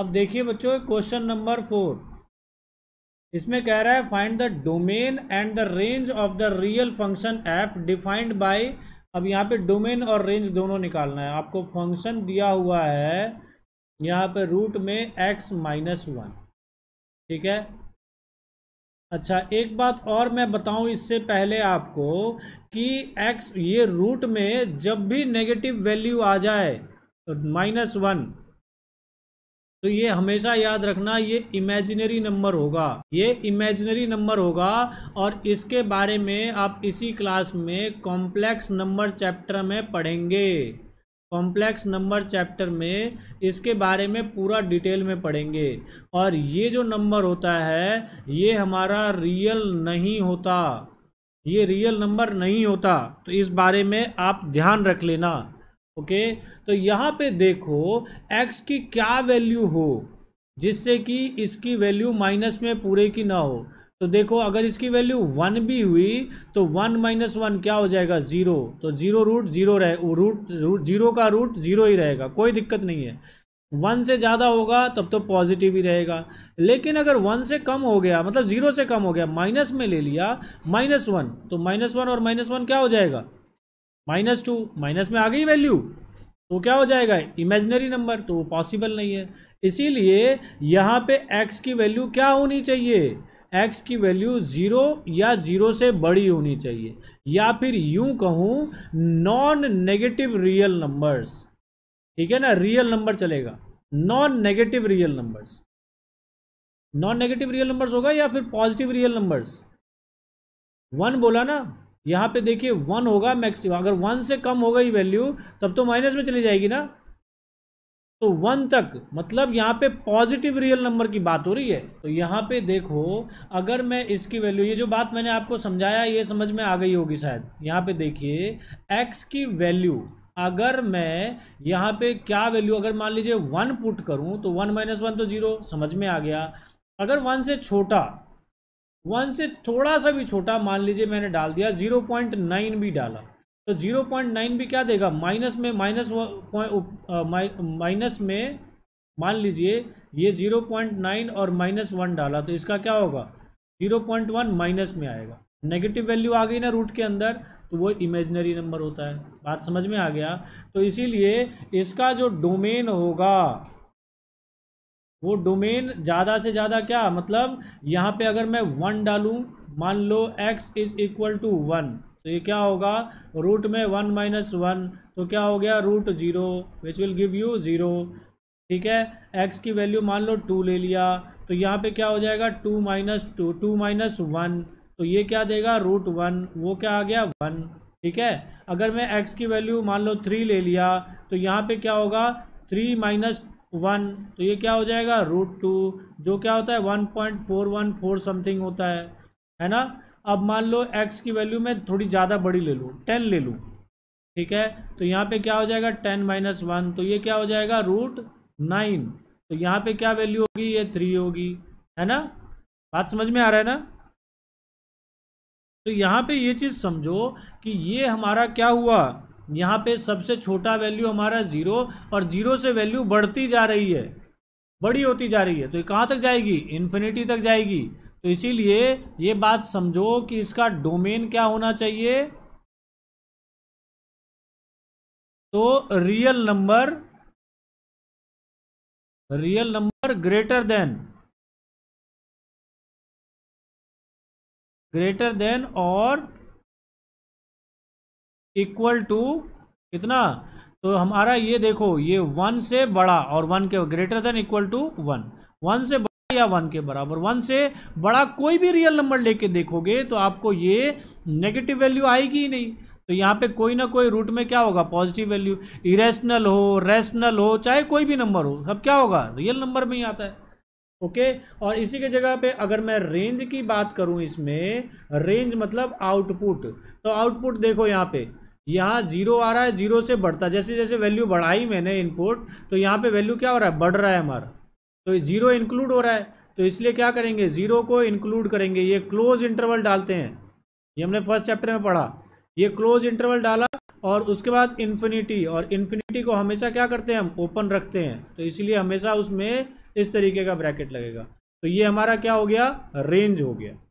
अब देखिए बच्चों क्वेश्चन नंबर फोर इसमें कह रहा है find the domain and the range of the real function f defined by अब यहाँ पे डोमेन और रेंज दोनों निकालना है आपको फंक्शन दिया हुआ है यहाँ पे रूट में एक्स माइनस वन ठीक है अच्छा एक बात और मैं बताऊं इससे पहले आपको कि एक्स ये रूट में जब भी नेगेटिव वैल्यू आ जाए तो माइनस वन तो ये हमेशा याद रखना ये इमेजिनरी नंबर होगा ये इमेजिनरी नंबर होगा और इसके बारे में आप इसी क्लास में कॉम्प्लेक्स नंबर चैप्टर में पढ़ेंगे कॉम्प्लेक्स नंबर चैप्टर में इसके बारे में पूरा डिटेल में पढ़ेंगे और ये जो नंबर होता है ये हमारा रियल नहीं होता ये रियल नंबर नहीं होता तो इस बारे में आप ध्यान रख लेना ओके तो यहाँ पे देखो एक्स की क्या वैल्यू हो जिससे कि इसकी वैल्यू माइनस में पूरे की ना हो तो देखो अगर इसकी वैल्यू वन भी हुई तो वन माइनस वन क्या हो जाएगा ज़ीरो तो ज़ीरो रूट ज़ीरो रहे रूट रूट ज़ीरो का रूट ज़ीरो ही रहेगा कोई दिक्कत नहीं है वन से ज़्यादा होगा तब तो पॉजिटिव ही रहेगा लेकिन अगर वन से कम हो गया मतलब ज़ीरो से कम हो गया माइनस में ले लिया माइनस वन तो माइनस वन और माइनस वन क्या हो जाएगा माइनस टू माइनस में आ गई वैल्यू तो क्या हो जाएगा इमेजनरी नंबर तो वो पॉसिबल नहीं है इसीलिए यहाँ पे एक्स की वैल्यू क्या होनी चाहिए एक्स की वैल्यू ज़ीरो या ज़ीरो से बड़ी होनी चाहिए या फिर यूं कहूँ नॉन नेगेटिव रियल नंबर्स ठीक है ना रियल नंबर चलेगा non negative real numbers non negative real numbers होगा या फिर पॉजिटिव रियल नंबर्स वन बोला ना यहाँ पे देखिए वन होगा मैक्सिमम अगर वन से कम होगा ये वैल्यू तब तो माइनस में चली जाएगी ना तो वन तक मतलब यहाँ पे पॉजिटिव रियल नंबर की बात हो रही है तो यहाँ पे देखो अगर मैं इसकी वैल्यू ये जो बात मैंने आपको समझाया ये समझ में आ गई होगी शायद यहाँ पे देखिए एक्स की वैल्यू अगर मैं यहाँ पे क्या वैल्यू अगर मान लीजिए वन पुट करूँ तो वन माइनस वन तो जीरो समझ में आ गया अगर वन से छोटा वन से थोड़ा सा भी छोटा मान लीजिए मैंने डाल दिया जीरो पॉइंट नाइन भी डाला तो जीरो पॉइंट नाइन भी क्या देगा माइनस में माइनस माइनस में मान लीजिए ये जीरो पॉइंट नाइन और माइनस वन डाला तो इसका क्या होगा जीरो पॉइंट वन माइनस में आएगा नेगेटिव वैल्यू आ गई ना रूट के अंदर तो वो इमेजनरी नंबर होता है बात समझ में आ गया तो इसीलिए इसका जो डोमेन होगा वो डोमेन ज़्यादा से ज़्यादा क्या मतलब यहाँ पे अगर मैं वन डालूँ मान लो x is equal to one तो ये क्या होगा रूट में वन माइनस वन तो क्या हो गया root zero which will give you zero ठीक है एक्स की वैल्यू मान लो टू ले लिया तो यहाँ पे क्या हो जाएगा two minus two two minus one तो ये क्या देगा रूट वन वो क्या आ गया वन ठीक है अगर मैं एक्स की वैल्यू मान लो थ्री ले लिया तो यहाँ पे क्या होगा थ्री माइनस वन तो ये क्या हो जाएगा रूट टू जो क्या होता है one point four one four something होता है है ना अब मान लो एक्स की वैल्यू में थोड़ी ज़्यादा बड़ी ले लूँ टेन ले लूँ ठीक है तो यहाँ पे क्या हो जाएगा टेन माइनस वन तो ये क्या हो जाएगा रूट नाइन तो यहाँ पे क्या वैल्यू होगी ये थ्री होगी है ना बात समझ में आ रहा है ना तो यहाँ पे ये चीज़ समझो कि ये हमारा क्या हुआ यहाँ पे सबसे छोटा वैल्यू हमारा ज़ीरो और ज़ीरो से वैल्यू बढ़ती जा रही है बड़ी होती जा रही है तो ये कहाँ तक जाएगी इन्फिनिटी तक जाएगी तो इसीलिए ये बात समझो कि इसका डोमेन क्या होना चाहिए तो real number real number greater than greater than और इक्वल टू कितना तो हमारा ये देखो ये वन से बड़ा और वन के greater than equal to one one से बड़ा या वन के बराबर वन से बड़ा कोई भी रियल नंबर लेके देखोगे तो आपको ये नेगेटिव वैल्यू आएगी ही नहीं तो यहाँ पे कोई ना कोई रूट में क्या होगा पॉजिटिव वैल्यू इरेशनल हो रेशनल हो चाहे कोई भी नंबर हो सब क्या होगा रियल नंबर में ही आता है ओके और इसी के जगह पे अगर मैं रेंज की बात करूं इसमें रेंज मतलब आउटपुट तो आउटपुट देखो यहाँ पे यहाँ जीरो आ रहा है जीरो से बढ़ता जैसे जैसे वैल्यू बढ़ाई मैंने इनपुट तो यहाँ पे वैल्यू क्या हो रहा है बढ़ रहा है हमारा तो जीरो इंक्लूड हो रहा है तो इसलिए क्या करेंगे जीरो को इंक्लूड करेंगे ये क्लोज इंटरवल डालते हैं ये हमने फर्स्ट चैप्टर में पढ़ा ये क्लोज इंटरवल डाला और उसके बाद इन्फिनिटी और इन्फिनिटी को हमेशा क्या करते हैं हम ओपन रखते हैं तो इसलिए हमेशा उसमें इस तरीके का ब्रैकेट लगेगा तो ये हमारा क्या हो गया रेंज हो गया